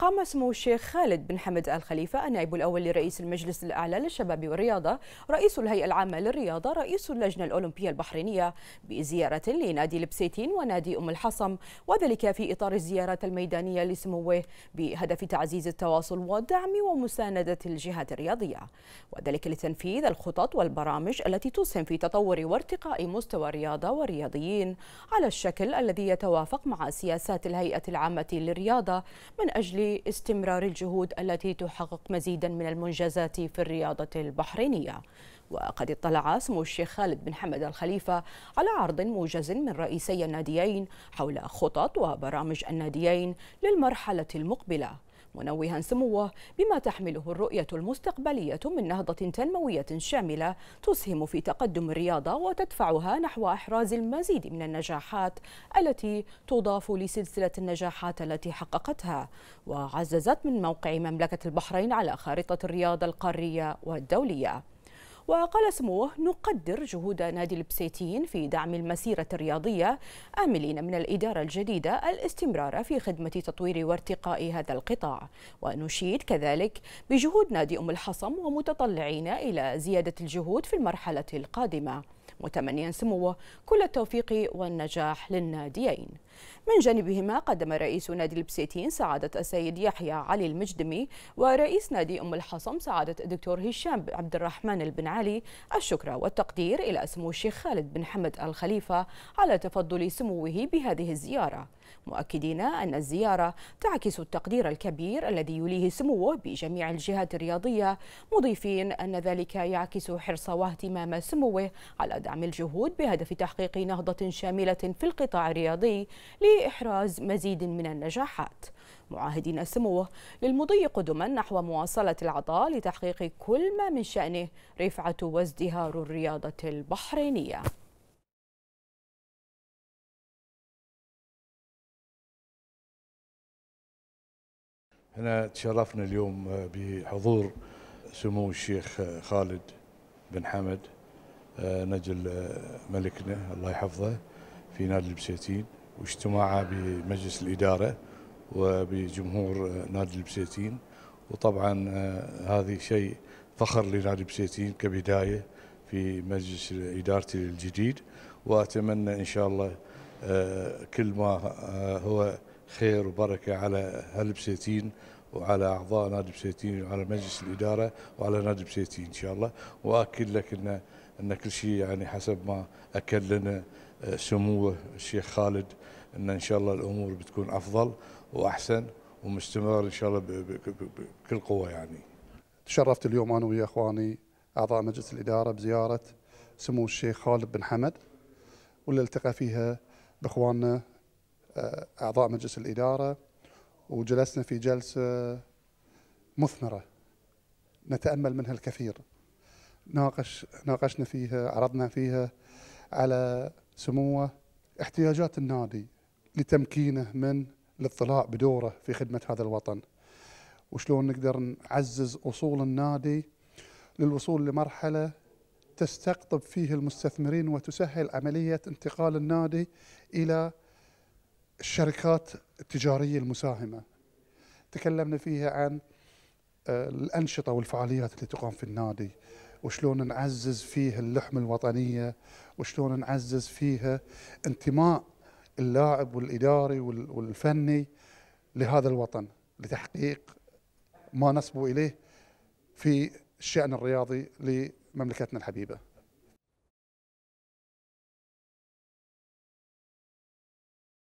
قام سمو الشيخ خالد بن حمد آل خليفة النائب الأول لرئيس المجلس الأعلى للشباب والرياضة رئيس الهيئة العامة للرياضة رئيس اللجنة الأولمبية البحرينية بزيارة لنادي لبسيتين ونادي أم الحصم وذلك في إطار الزيارات الميدانية لسموه بهدف تعزيز التواصل والدعم ومساندة الجهات الرياضية وذلك لتنفيذ الخطط والبرامج التي تسهم في تطور وارتقاء مستوى الرياضة والرياضيين على الشكل الذي يتوافق مع سياسات الهيئة العامة للرياضة من أجل استمرار الجهود التي تحقق مزيدا من المنجزات في الرياضة البحرينية وقد اطلع سمو الشيخ خالد بن حمد الخليفة على عرض موجز من رئيسي الناديين حول خطط وبرامج الناديين للمرحلة المقبلة منوها سموه بما تحمله الرؤية المستقبلية من نهضة تنموية شاملة تسهم في تقدم الرياضة وتدفعها نحو إحراز المزيد من النجاحات التي تضاف لسلسلة النجاحات التي حققتها وعززت من موقع مملكة البحرين على خارطة الرياضة القارية والدولية وقال سموه نقدر جهود نادي البسيتين في دعم المسيرة الرياضية آملين من الإدارة الجديدة الاستمرار في خدمة تطوير وارتقاء هذا القطاع ونشيد كذلك بجهود نادي أم الحصم ومتطلعين إلى زيادة الجهود في المرحلة القادمة متمنيا سموه كل التوفيق والنجاح للناديين من جانبهما قدم رئيس نادي البسيتين سعادة السيد يحيى علي المجدمي ورئيس نادي أم الحصم سعادة الدكتور هشام عبد الرحمن البن علي الشكر والتقدير إلى سمو الشيخ خالد بن حمد الخليفة على تفضل سموه بهذه الزيارة مؤكدين أن الزيارة تعكس التقدير الكبير الذي يليه سموه بجميع الجهات الرياضية مضيفين أن ذلك يعكس حرص واهتمام سموه على دعم الجهود بهدف تحقيق نهضة شاملة في القطاع الرياضي لإحراز مزيد من النجاحات معاهدين سموه للمضي قدما نحو مواصلة العطاء لتحقيق كل ما من شأنه رفعة وازدهار الرياضة البحرينية أنا تشرفنا اليوم بحضور سمو الشيخ خالد بن حمد نجل ملكنا الله يحفظه في نادي البسيتين واجتماعه بمجلس الإدارة وبجمهور نادي البسيتين وطبعا آه، هذه شيء فخر لنادي البسيتين كبداية في مجلس إدارتي الجديد وأتمنى إن شاء الله آه، كل ما آه، هو خير وبركة على هالبسيتين وعلى اعضاء نادي بسيتين وعلى مجلس الاداره وعلى نادي بسيتين ان شاء الله واكد لك ان ان كل شيء يعني حسب ما اكد لنا آه، سموه الشيخ خالد ان ان شاء الله الامور بتكون افضل واحسن ومستمر ان شاء الله بكل قوه يعني. تشرفت اليوم انا ويا اخواني اعضاء مجلس الاداره بزياره سمو الشيخ خالد بن حمد واللي التقى فيها باخواننا آه، اعضاء مجلس الاداره وجلسنا في جلسة مثمرة نتأمل منها الكثير ناقش ناقشنا فيها عرضنا فيها على سموه احتياجات النادي لتمكينه من الاطلاع بدوره في خدمة هذا الوطن وشلون نقدر نعزز أصول النادي للوصول لمرحلة تستقطب فيه المستثمرين وتسهل عملية انتقال النادي إلى الشركات التجارية المساهمة تكلمنا فيها عن آه، الأنشطة والفعاليات اللي تقام في النادي وشلون نعزز فيها اللحمة الوطنية وشلون نعزز فيها انتماء اللاعب والإداري والفني لهذا الوطن لتحقيق ما نصبوا إليه في الشأن الرياضي لمملكتنا الحبيبة